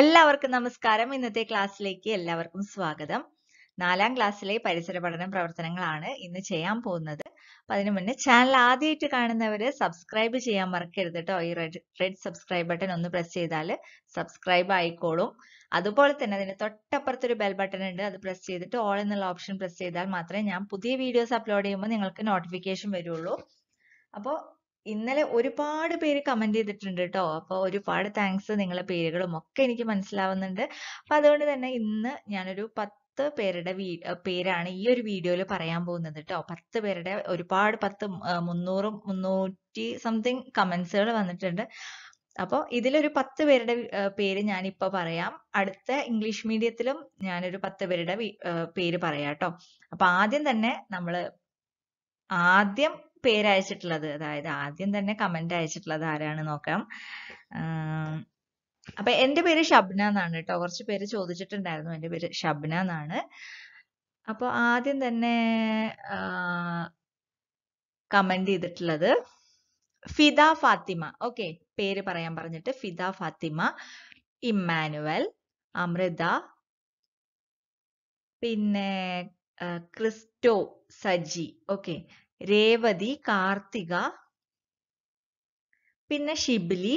എല്ലാവർക്കും നമസ്കാരം ഇന്നത്തെ ക്ലാസ്സിലേക്ക് എല്ലാവർക്കും സ്വാഗതം നാലാം ക്ലാസ്സിലെ പരിസര പഠന പ്രവർത്തനങ്ങളാണ് ഇന്ന് ചെയ്യാൻ പോകുന്നത് അപ്പൊ അതിനു മുന്നേ ചാനൽ ആദ്യമായിട്ട് കാണുന്നവര് സബ്സ്ക്രൈബ് ചെയ്യാൻ മറക്കരുത് കേട്ടോ ഈ റെഡ് റെഡ് സബ്സ്ക്രൈബ് ബട്ടൺ ഒന്ന് പ്രസ് ചെയ്താൽ സബ്സ്ക്രൈബ് ആയിക്കോളും അതുപോലെ തന്നെ അതിന് തൊട്ടപ്പുറത്തൊരു ബെൽ ബട്ടൺ ഉണ്ട് അത് പ്രസ് ചെയ്തിട്ട് ഓൾ എന്നുള്ള ഓപ്ഷൻ പ്രസ് ചെയ്താൽ മാത്രമേ ഞാൻ പുതിയ വീഡിയോസ് അപ്ലോഡ് ചെയ്യുമ്പോൾ നിങ്ങൾക്ക് നോട്ടിഫിക്കേഷൻ വരുള്ളൂ അപ്പോൾ ഇന്നലെ ഒരുപാട് പേര് കമന്റ് ചെയ്തിട്ടുണ്ട് കേട്ടോ അപ്പോൾ ഒരുപാട് താങ്ക്സ് നിങ്ങളെ പേരുകളും ഒക്കെ എനിക്ക് മനസ്സിലാവുന്നുണ്ട് അപ്പൊ അതുകൊണ്ട് തന്നെ ഇന്ന് ഞാനൊരു പത്ത് പത്ത് പേരുടെ വീ പേരാണ് ഈ ഒരു വീഡിയോയിൽ പറയാൻ പോകുന്നത് കേട്ടോ പത്ത് പേരുടെ ഒരുപാട് പത്ത് മുന്നൂറും മുന്നൂറ്റി സംതിങ് കമന്റ്സുകൾ വന്നിട്ടുണ്ട് അപ്പോൾ ഇതിലൊരു പത്ത് പേരുടെ പേര് ഞാൻ ഇപ്പൊ പറയാം അടുത്ത ഇംഗ്ലീഷ് മീഡിയത്തിലും ഞാനൊരു പത്ത് പേരുടെ പേര് പറയാം കേട്ടോ അപ്പൊ ആദ്യം തന്നെ നമ്മൾ ആദ്യം പേര് അയച്ചിട്ടുള്ളത് അതായത് ആദ്യം തന്നെ കമന്റ് അയച്ചിട്ടുള്ളത് ആരാണ് നോക്കാം അപ്പൊ എന്റെ പേര് ഷബ്ന എന്നാണ് കേട്ടോ കുറച്ച് പേര് ചോദിച്ചിട്ടുണ്ടായിരുന്നു എന്റെ പേര് ഷബ്ന എന്നാണ് അപ്പോൾ ആദ്യം തന്നെ കമന്റ് ചെയ്തിട്ടുള്ളത് ഫിദ ഫാത്തിമ ഓക്കെ പേര് പറയാൻ പറഞ്ഞിട്ട് ഫിദ ഫാത്തിമ ഇമ്മാനുവൽ അമൃത പിന്നെ ക്രിസ്റ്റോ സജി ഓക്കെ രേവതി കാർത്തിക പിന്നെ ഷിബിലി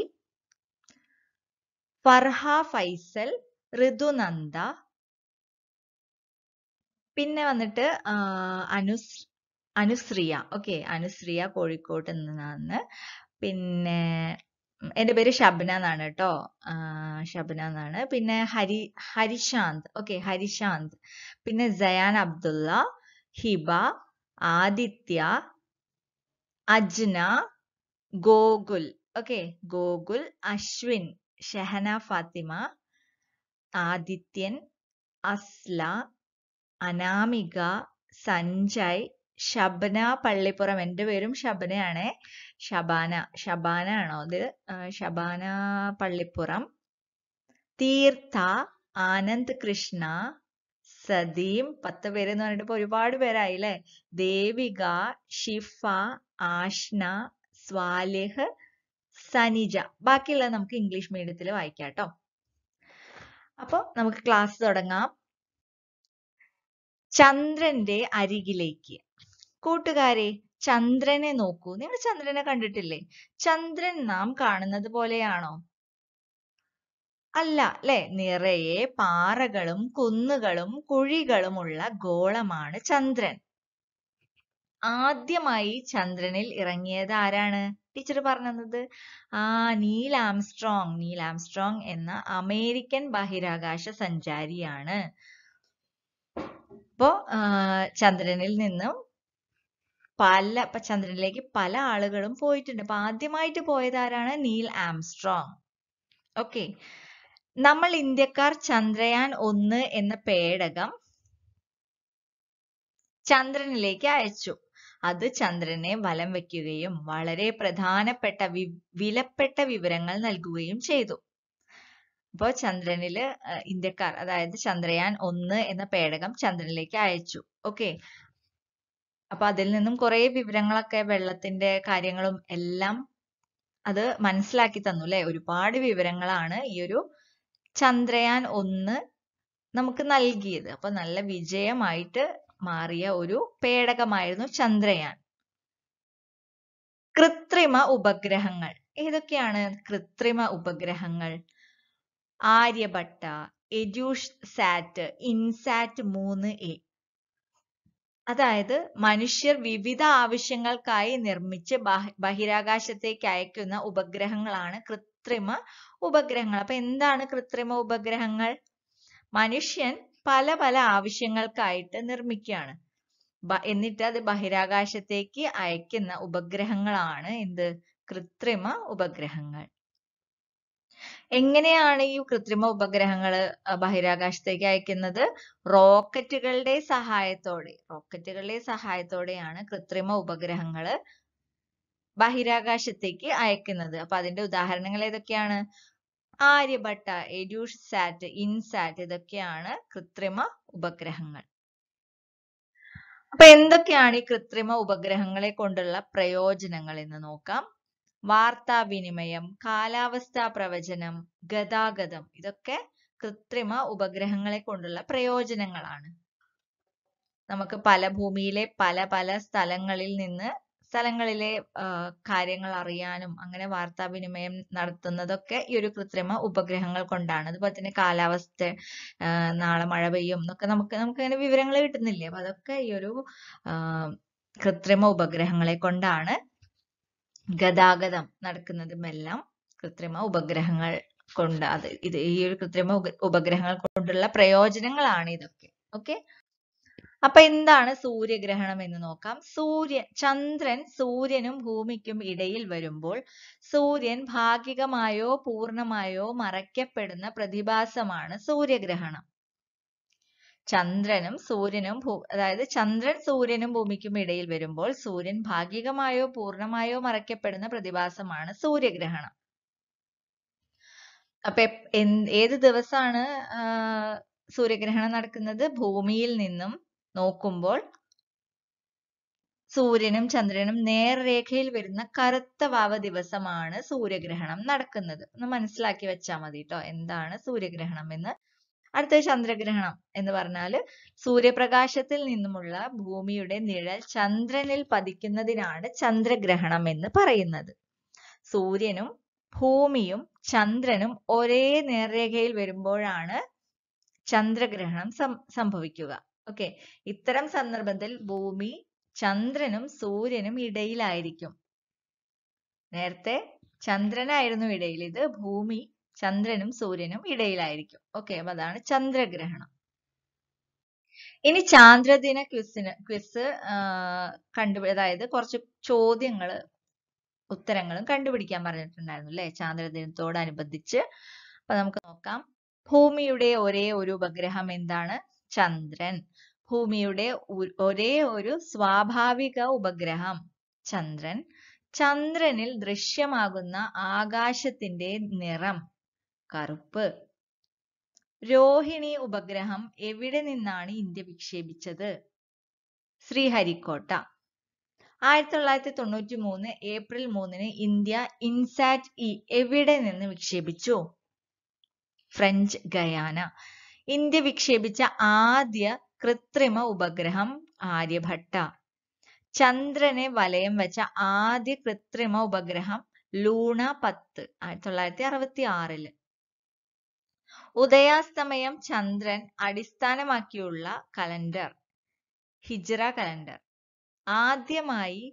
ഫർഹ ഫൈസൽ ഋതുനന്ദ പിന്നെ വന്നിട്ട് അനുസ് അനുശ്രിയ ഓക്കെ അനുശ്രിയ കോഴിക്കോട്ട് നിന്നാണ് പിന്നെ എൻ്റെ പേര് ഷബ്ന എന്നാണ് കേട്ടോ ഷബ്ന എന്നാണ് പിന്നെ ഹരി ഹരിശാന്ത് ഓക്കെ ഹരിശാന്ത് പിന്നെ സയാൻ അബ്ദുള്ള ഹിബ ആദിത്യ അജ്ന ഗോകുൽ ഓക്കെ ഗോകുൽ അശ്വിൻ ഷഹന ഫാത്തിമ ആദിത്യൻ അസ്ല അനാമിക സഞ്ജയ് ശബന പള്ളിപ്പുറം എൻ്റെ പേരും ഷബനയാണേ ഷബാന ഷബാന ആണോ ഇത് ഷബാന പള്ളിപ്പുറം തീർത്ഥ ആനന്ദ് കൃഷ്ണ സദീം പത്ത് പേര് എന്ന് പറഞ്ഞിട്ട് ഇപ്പൊ ഒരുപാട് പേരായി അല്ലെ ദേവിക ഷിഫ ആഷ്ന സ്വാലിഹ് സനിജ ബാക്കിയുള്ള നമുക്ക് ഇംഗ്ലീഷ് മീഡിയത്തിൽ വായിക്കാം കേട്ടോ അപ്പോൾ നമുക്ക് ക്ലാസ് തുടങ്ങാം ചന്ദ്രന്റെ അരികിലേക്ക് കൂട്ടുകാരെ ചന്ദ്രനെ നോക്കൂ നിങ്ങൾ ചന്ദ്രനെ കണ്ടിട്ടില്ലേ ചന്ദ്രൻ നാം കാണുന്നത് പോലെയാണോ അല്ല അല്ലെ നിറയെ പാറകളും കുന്നുകളും കുഴികളുമുള്ള ഗോളമാണ് ചന്ദ്രൻ ആദ്യമായി ചന്ദ്രനിൽ ഇറങ്ങിയത് ആരാണ് ടീച്ചർ പറഞ്ഞത് ആ നീൽ ആംസ്ട്രോങ് നീൽ ആംസ്ട്രോങ് എന്ന അമേരിക്കൻ ബഹിരാകാശ സഞ്ചാരിയാണ് അപ്പോ ചന്ദ്രനിൽ നിന്നും പല ചന്ദ്രനിലേക്ക് പല ആളുകളും പോയിട്ടുണ്ട് അപ്പൊ ആദ്യമായിട്ട് പോയത് ആരാണ് നീൽ ആംസ്ട്രോങ് ഓക്കെ നമ്മൾ ഇന്ത്യക്കാർ ചന്ദ്രയാൻ ഒന്ന് എന്ന പേടകം ചന്ദ്രനിലേക്ക് അയച്ചു അത് ചന്ദ്രനെ വലം വയ്ക്കുകയും വളരെ പ്രധാനപ്പെട്ട വി വിലപ്പെട്ട വിവരങ്ങൾ നൽകുകയും ചെയ്തു അപ്പോൾ ചന്ദ്രനില് ഇന്ത്യക്കാർ അതായത് ചന്ദ്രയാൻ ഒന്ന് എന്ന പേടകം ചന്ദ്രനിലേക്ക് അയച്ചു ഓക്കെ അപ്പൊ അതിൽ നിന്നും കുറെ വിവരങ്ങളൊക്കെ വെള്ളത്തിന്റെ കാര്യങ്ങളും എല്ലാം അത് മനസ്സിലാക്കി തന്നു അല്ലെ ഒരുപാട് വിവരങ്ങളാണ് ഈ ഒരു ചന്ദ്രയാൻ ഒന്ന് നമുക്ക് നൽകിയത് അപ്പൊ നല്ല വിജയമായിട്ട് മാറിയ ഒരു പേടകമായിരുന്നു ചന്ദ്രയാൻ കൃത്രിമ ഉപഗ്രഹങ്ങൾ ഏതൊക്കെയാണ് കൃത്രിമ ഉപഗ്രഹങ്ങൾ ആര്യഭട്ട എഡ്യൂഷ് സാറ്റ് ഇൻസാറ്റ് മൂന്ന് എ അതായത് മനുഷ്യർ വിവിധ ആവശ്യങ്ങൾക്കായി നിർമ്മിച്ച് ബഹിരാകാശത്തേക്ക് അയക്കുന്ന ഉപഗ്രഹങ്ങളാണ് കൃത്രിമ കൃത്രിമ ഉപഗ്രഹങ്ങൾ അപ്പൊ എന്താണ് കൃത്രിമ ഉപഗ്രഹങ്ങൾ മനുഷ്യൻ പല പല ആവശ്യങ്ങൾക്കായിട്ട് നിർമ്മിക്കുകയാണ് എന്നിട്ട് അത് ബഹിരാകാശത്തേക്ക് അയക്കുന്ന ഉപഗ്രഹങ്ങളാണ് എന്ത് കൃത്രിമ ഉപഗ്രഹങ്ങൾ എങ്ങനെയാണ് ഈ കൃത്രിമ ഉപഗ്രഹങ്ങൾ ബഹിരാകാശത്തേക്ക് അയക്കുന്നത് റോക്കറ്റുകളുടെ സഹായത്തോടെ റോക്കറ്റുകളുടെ സഹായത്തോടെയാണ് കൃത്രിമ ഉപഗ്രഹങ്ങള് ബഹിരാകാശത്തേക്ക് അയക്കുന്നത് അപ്പൊ അതിന്റെ ഉദാഹരണങ്ങൾ ഏതൊക്കെയാണ് ആര്യഭട്ട എഡ്യൂസാറ്റ് ഇൻസാറ്റ് ഇതൊക്കെയാണ് കൃത്രിമ ഉപഗ്രഹങ്ങൾ അപ്പൊ എന്തൊക്കെയാണ് ഈ കൃത്രിമ ഉപഗ്രഹങ്ങളെ കൊണ്ടുള്ള പ്രയോജനങ്ങൾ എന്ന് നോക്കാം വാർത്താവിനിമയം കാലാവസ്ഥാ പ്രവചനം ഗതാഗതം ഇതൊക്കെ കൃത്രിമ ഉപഗ്രഹങ്ങളെ കൊണ്ടുള്ള പ്രയോജനങ്ങളാണ് നമുക്ക് പല ഭൂമിയിലെ പല പല സ്ഥലങ്ങളിൽ നിന്ന് സ്ഥലങ്ങളിലെ കാര്യങ്ങൾ അറിയാനും അങ്ങനെ വാർത്താവിനിമയം നടത്തുന്നതൊക്കെ ഈ ഒരു കൃത്രിമ ഉപഗ്രഹങ്ങൾ കൊണ്ടാണ് അതുപോലെ തന്നെ കാലാവസ്ഥ നാളെ മഴ പെയ്യും എന്നൊക്കെ നമുക്ക് നമുക്ക് അങ്ങനെ വിവരങ്ങൾ കിട്ടുന്നില്ലേ അപ്പൊ അതൊക്കെ ഈ ഒരു കൃത്രിമ ഉപഗ്രഹങ്ങളെ കൊണ്ടാണ് ഗതാഗതം നടക്കുന്നതുമെല്ലാം കൃത്രിമ ഉപഗ്രഹങ്ങൾ കൊണ്ട് അത് ഇത് ഈ ഒരു കൃത്രിമ ഉപഗ്രഹങ്ങൾ കൊണ്ടുള്ള പ്രയോജനങ്ങളാണ് ഇതൊക്കെ ഓക്കെ അപ്പൊ എന്താണ് സൂര്യഗ്രഹണം എന്ന് നോക്കാം സൂര്യ ചന്ദ്രൻ സൂര്യനും ഭൂമിക്കും ഇടയിൽ വരുമ്പോൾ സൂര്യൻ ഭാഗികമായോ പൂർണമായോ മറയ്ക്കപ്പെടുന്ന പ്രതിഭാസമാണ് സൂര്യഗ്രഹണം ചന്ദ്രനും സൂര്യനും ഭൂ അതായത് ചന്ദ്രൻ സൂര്യനും ഭൂമിക്കും ഇടയിൽ വരുമ്പോൾ സൂര്യൻ ഭാഗികമായോ പൂർണമായോ മറയ്ക്കപ്പെടുന്ന പ്രതിഭാസമാണ് സൂര്യഗ്രഹണം അപ്പൊ ഏത് ദിവസമാണ് സൂര്യഗ്രഹണം നടക്കുന്നത് ഭൂമിയിൽ നിന്നും നോക്കുമ്പോൾ സൂര്യനും ചന്ദ്രനും നേർരേഖയിൽ വരുന്ന കറുത്ത വാവ ദിവസമാണ് സൂര്യഗ്രഹണം നടക്കുന്നത് ഒന്ന് മനസ്സിലാക്കി വെച്ചാൽ മതി കേട്ടോ എന്താണ് സൂര്യഗ്രഹണം എന്ന് അടുത്ത ചന്ദ്രഗ്രഹണം എന്ന് പറഞ്ഞാല് സൂര്യപ്രകാശത്തിൽ നിന്നുമുള്ള ഭൂമിയുടെ നിഴൽ ചന്ദ്രനിൽ പതിക്കുന്നതിനാണ് ചന്ദ്രഗ്രഹണം എന്ന് പറയുന്നത് സൂര്യനും ഭൂമിയും ചന്ദ്രനും ഒരേ നേർരേഖയിൽ വരുമ്പോഴാണ് ചന്ദ്രഗ്രഹണം സംഭവിക്കുക ഓക്കെ ഇത്തരം സന്ദർഭത്തിൽ ഭൂമി ചന്ദ്രനും സൂര്യനും ഇടയിലായിരിക്കും നേരത്തെ ചന്ദ്രനായിരുന്നു ഇടയിൽ ഇത് ഭൂമി ചന്ദ്രനും സൂര്യനും ഇടയിലായിരിക്കും ഓക്കെ അപ്പൊ അതാണ് ചന്ദ്രഗ്രഹണം ഇനി ചാന്ദ്രദിന ക്വിസിന് ക്വിസ് കണ്ടു അതായത് കുറച്ച് ചോദ്യങ്ങൾ ഉത്തരങ്ങളും കണ്ടുപിടിക്കാൻ പറഞ്ഞിട്ടുണ്ടായിരുന്നു അല്ലെ ചാന്ദ്രദിനത്തോടനുബന്ധിച്ച് അപ്പൊ നമുക്ക് നോക്കാം ഭൂമിയുടെ ഒരേ ഒരു ഉപഗ്രഹം എന്താണ് ചന്ദ്രൻ ഭൂമിയുടെ ഒരേ ഒരു സ്വാഭാവിക ഉപഗ്രഹം ചന്ദ്രൻ ചന്ദ്രനിൽ ദൃശ്യമാകുന്ന ആകാശത്തിന്റെ നിറം കറുപ്പ് രോഹിണി ഉപഗ്രഹം എവിടെ നിന്നാണ് ഇന്ത്യ വിക്ഷേപിച്ചത് ശ്രീഹരിക്കോട്ട ആയിരത്തി തൊള്ളായിരത്തി തൊണ്ണൂറ്റി മൂന്ന് ഏപ്രിൽ മൂന്നിന് ഇന്ത്യ ഇൻസാറ്റ് ഇ എവിടെ നിന്ന് വിക്ഷേപിച്ചു ഫ്രഞ്ച് ഗയാന ഇന്ത്യ വിക്ഷേപിച്ച ആദ്യ കൃത്രിമ ഉപഗ്രഹം ആര്യഭട്ട ചന്ദ്രനെ വലയം വെച്ച ആദ്യ കൃത്രിമ ഉപഗ്രഹം ലൂണ പത്ത് ആയിരത്തി തൊള്ളായിരത്തി അറുപത്തി ആറില് ഉദയാസ്തമയം ചന്ദ്രൻ അടിസ്ഥാനമാക്കിയുള്ള കലണ്ടർ ഹിജ്റ കലണ്ടർ ആദ്യമായി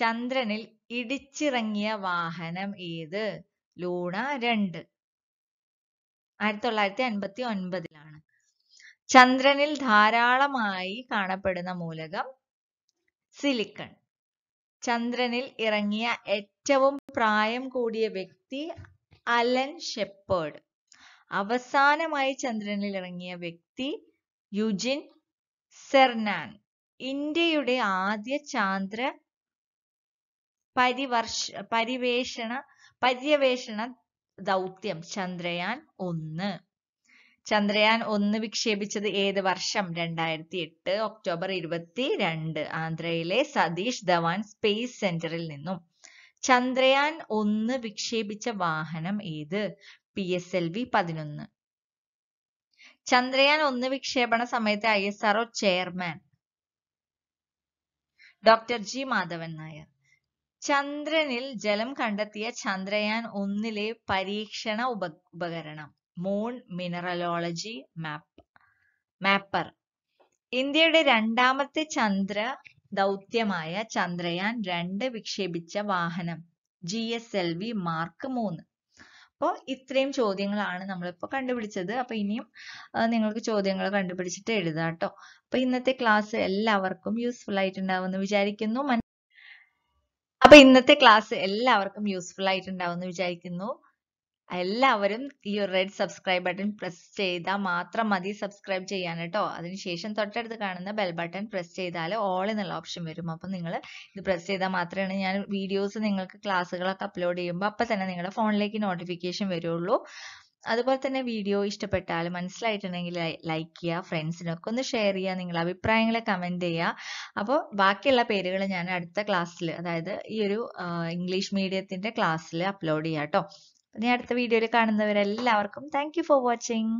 ചന്ദ്രനിൽ ഇടിച്ചിറങ്ങിയ വാഹനം ഏത് ലൂണ രണ്ട് ആയിരത്തി തൊള്ളായിരത്തി അൻപത്തി ഒൻപതിലാണ് ചന്ദ്രനിൽ ധാരാളമായി കാണപ്പെടുന്ന മൂലകം സിലിക്കൺ ചന്ദ്രനിൽ ഇറങ്ങിയ ഏറ്റവും പ്രായം കൂടിയ വ്യക്തി അലൻ ഷെപ്പേർഡ് അവസാനമായി ചന്ദ്രനിൽ ഇറങ്ങിയ വ്യക്തി യുജിൻ സെർനാൻ ഇന്ത്യയുടെ ആദ്യ ചാന്ദ്ര പരിവർഷ പരിവേഷണ പര്യവേഷണ ദൗത്യം ചന്ദ്രയാൻ ഒന്ന് ചന്ദ്രയാൻ ഒന്ന് വിക്ഷേപിച്ചത് ഏത് വർഷം രണ്ടായിരത്തി എട്ട് ഒക്ടോബർ ഇരുപത്തി രണ്ട് ആന്ധ്രയിലെ സതീഷ് ധവാൻ സ്പേസ് സെന്ററിൽ നിന്നും ചന്ദ്രയാൻ ഒന്ന് വിക്ഷേപിച്ച വാഹനം ഏത് പി എസ് എൽ വി പതിനൊന്ന് ചന്ദ്രയാൻ ഒന്ന് വിക്ഷേപണ സമയത്തെ I S O chairman doctor G Madhavan Nair ചന്ദ്രനിൽ ജലം കണ്ടെത്തിയ ചന്ദ്രയാൻ ഒന്നിലെ പരീക്ഷണ ഉപ ഉപകരണം മൂൺ മിനറലോളജി മാപ്പ് മാപ്പർ ഇന്ത്യയുടെ രണ്ടാമത്തെ ചന്ദ്ര ദൗത്യമായ ചന്ദ്രയാൻ രണ്ട് വിക്ഷേപിച്ച വാഹനം G S L V Mark മൂന്ന് അപ്പോൾ ഇത്രയും ചോദ്യങ്ങളാണ് നമ്മളിപ്പോൾ കണ്ടുപിടിച്ചത് അപ്പോൾ ഇനിയും നിങ്ങൾക്ക് ചോദ്യങ്ങൾ കണ്ടുപിടിച്ചിട്ട് എഴുതാട്ടോ അപ്പൊ അപ്പോൾ ഇന്നത്തെ ക്ലാസ് എല്ലാവർക്കും യൂസ്ഫുൾ ആയിട്ടുണ്ടാവുമെന്ന് വിചാരിക്കുന്നു അപ്പൊ ഇന്നത്തെ ക്ലാസ് എല്ലാവർക്കും യൂസ്ഫുൾ ആയിട്ടുണ്ടാവും എന്ന് വിചാരിക്കുന്നു എല്ലാവരും ഈ ഒരു റെഡ് സബ്സ്ക്രൈബ് ബട്ടൺ പ്രസ് ചെയ്താൽ മാത്രം മതി സബ്സ്ക്രൈബ് ചെയ്യാൻ കേട്ടോ അതിനുശേഷം തൊട്ടടുത്ത് കാണുന്ന ബെൽ ബട്ടൺ പ്രസ് ചെയ്താൽ ഓൾ എന്നുള്ള ഓപ്ഷൻ വരും അപ്പം നിങ്ങൾ ഇത് പ്രസ് ചെയ്താൽ മാത്രമാണ് ഞാൻ വീഡിയോസ് നിങ്ങൾക്ക് ക്ലാസ്സുകളൊക്കെ അപ്ലോഡ് ചെയ്യുമ്പോൾ അപ്പം തന്നെ നിങ്ങളുടെ ഫോണിലേക്ക് നോട്ടിഫിക്കേഷൻ വരുള്ളൂ അതുപോലെ തന്നെ വീഡിയോ ഇഷ്ടപ്പെട്ടാൽ മനസ്സിലായിട്ടുണ്ടെങ്കിൽ ലൈക്ക് ചെയ്യുക ഫ്രണ്ട്സിനൊക്കെ ഒന്ന് ഷെയർ ചെയ്യുക നിങ്ങളുടെ അഭിപ്രായങ്ങൾ കമൻറ്റ് ചെയ്യുക അപ്പോൾ ബാക്കിയുള്ള പേരുകൾ ഞാൻ അടുത്ത ക്ലാസ്സിൽ അതായത് ഈ ഒരു ഇംഗ്ലീഷ് മീഡിയത്തിൻ്റെ ക്ലാസ്സിൽ അപ്ലോഡ് ചെയ്യാം കേട്ടോ ഇനി അടുത്ത വീഡിയോയിൽ കാണുന്നവരെല്ലാവർക്കും താങ്ക് ഫോർ വാച്ചിങ്